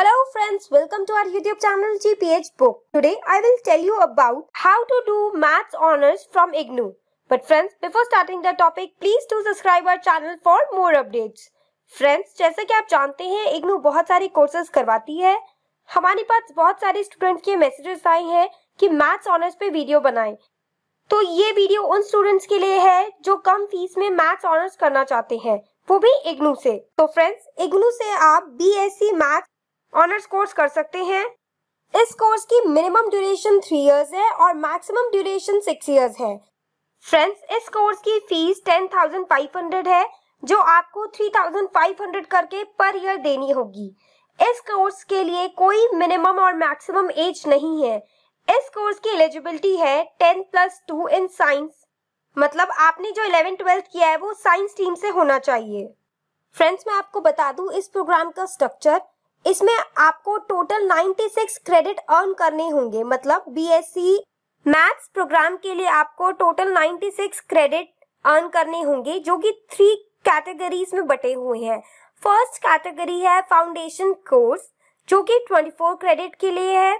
Hello friends, welcome to our YouTube channel GPH Book. Today I will tell you about how to do maths honors from IGNU. But friends, before starting the topic, please do subscribe our channel for more updates. Friends, जैसे कि आप जानते हैं IGNU बहुत सारी courses करवाती है हमारे पास बहुत सारे स्टूडेंट के मैसेजेस आए हैं कि मैथ्स ऑनर्स पे वीडियो बनाएं तो ये वीडियो उन स्टूडेंट्स के लिए है जो कम फीस में मैथ्स ऑनर्स करना चाहते हैं वो भी इग्नू से तो फ्रेंड्स इग्नू से आप B S maths honours course कर सकते हैं इस कोर्स की मिनिमम ड्यूरेशन थ्री इयर्स है और मैक्सिमम ड्यूरेशन सिक्स इयर्स है फ्रेंड्स इस कोर्स की fees ten thousand five hundred है जो आपको थ्री थाउजेंड फाइव हंड्रेड करके पर ईयर देनी होगी इस कोर्स के लिए कोई मिनिमम और मैक्सिमम एज नहीं है इस कोर्स की एलिजिबिलिटी है ten plus two in science मतलब आपने जो इलेवन ट्वेल्थ किया है वो साइंस टीम से होना चाहिए फ्रेंड्स मैं आपको बता दूं इस प्रोग्राम का स्ट्रक्चर इसमें आपको टोटल 96 क्रेडिट अर्न करने होंगे मतलब बीएससी मैथ्स प्रोग्राम के लिए आपको टोटल 96 क्रेडिट अर्न करने होंगे जो कि थ्री कैटेगरीज में बटे हुए हैं फर्स्ट कैटेगरी है फाउंडेशन कोर्स जो कि 24 क्रेडिट के लिए है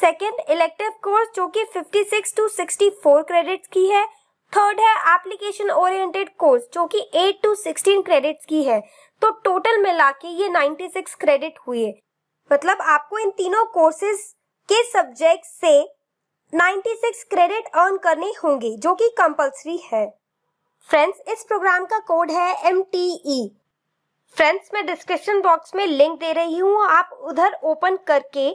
सेकेंड इलेक्टिव कोर्स जो कि 56 टू 64 क्रेडिट की है थर्ड है एप्लीकेशन ओरिएंटेड कोर्स जो कि 8 टू 16 क्रेडिट्स की है तो टोटल मिला के ये 96 क्रेडिट हुए मतलब आपको इन तीनों कोर्सेज के सब्जेक्ट से 96 क्रेडिट अर्न करने होंगे जो कि कंपलसरी है फ्रेंड्स इस प्रोग्राम का कोड है एम टी ई फ्रेंड्स मैं डिस्क्रिप्शन बॉक्स में लिंक दे रही हूँ आप उधर ओपन करके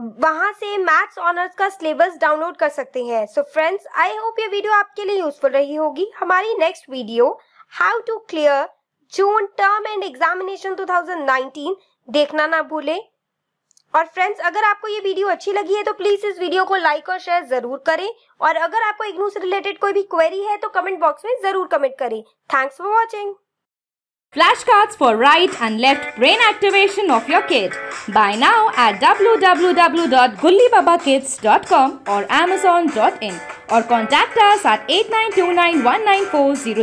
वहां से मैथ्स ऑनर्स का सिलेबस डाउनलोड कर सकते हैं सो फ्रेंड्स आई होप ये वीडियो आपके लिए यूजफुल रही होगी हमारी next video how to clear June term end examination 2019 देखना ना भूले और फ्रेंड्स अगर आपको ये वीडियो अच्छी लगी है तो प्लीज इस वीडियो को लाइक और शेयर जरूर करें और अगर आपको इग्नू से रिलेटेड कोई भी क्वेरी है तो कमेंट बॉक्स में जरूर कमेंट करें thanks for watching flashcards for right and left brain activation of your kid. Buy now at www.gullibabakids.com or amazon.in or contact us at 89291940.